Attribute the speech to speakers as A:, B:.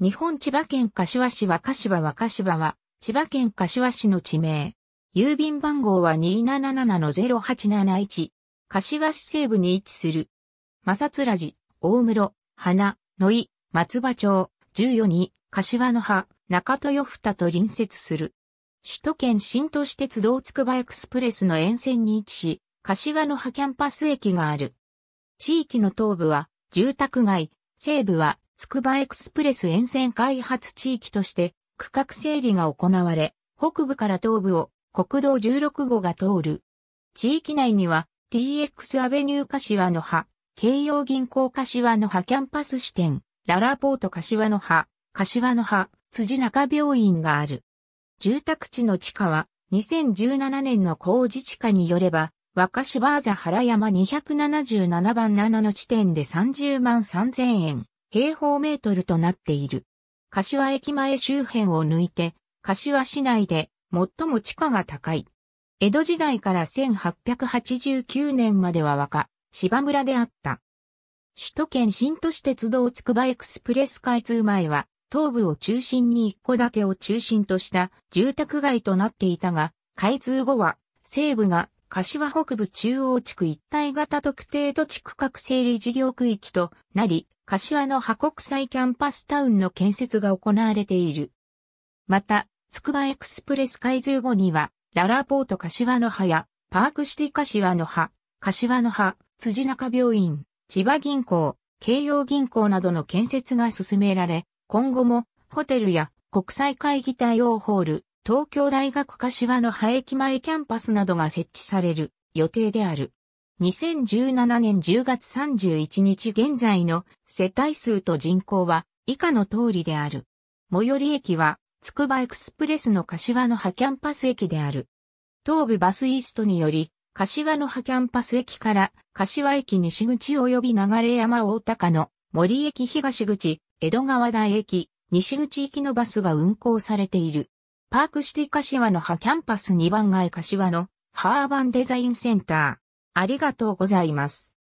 A: 日本千葉県柏市は柏は柏は、千葉県柏市の地名。郵便番号は277-0871。柏市西部に位置する。正津寺、大室、花、野井、松葉町、14に、柏の葉、中豊二と隣接する。首都圏新都市鉄道つくばエクスプレスの沿線に位置し、柏の葉キャンパス駅がある。地域の東部は、住宅街、西部はつくばエクスプレス沿線開発地域として区画整理が行われ、北部から東部を国道16号が通る。地域内には TX アベニュー柏の葉、京葉銀行柏の葉キャンパス支店、ララポート柏の葉、柏の葉、辻中病院がある。住宅地の地価は2017年の工事地価によれば、若芝あざ原山277番7の地点で30万3000円。平方メートルとなっている。柏駅前周辺を抜いて、柏市内で最も地価が高い。江戸時代から1889年までは若、芝村であった。首都圏新都市鉄道つくばエクスプレス開通前は、東部を中心に一戸建てを中心とした住宅街となっていたが、開通後は西部が柏北部中央地区一体型特定土地区画整理事業区域となり、柏の葉国際キャンパスタウンの建設が行われている。また、つくばエクスプレス開通後には、ララポート柏の葉や、パークシティ柏の葉、柏の葉、辻中病院、千葉銀行、京葉銀行などの建設が進められ、今後もホテルや国際会議対応ホール、東京大学柏の葉駅前キャンパスなどが設置される予定である。2017年10月31日現在の世帯数と人口は以下の通りである。最寄り駅は、つくばエクスプレスの柏の葉キャンパス駅である。東部バスイーストにより、柏の葉キャンパス駅から柏駅西口及び流山大高の森駅東口、江戸川台駅、西口行きのバスが運行されている。パークシティ柏の葉キャンパス2番街柏のハーバンデザインセンター。ありがとうございます。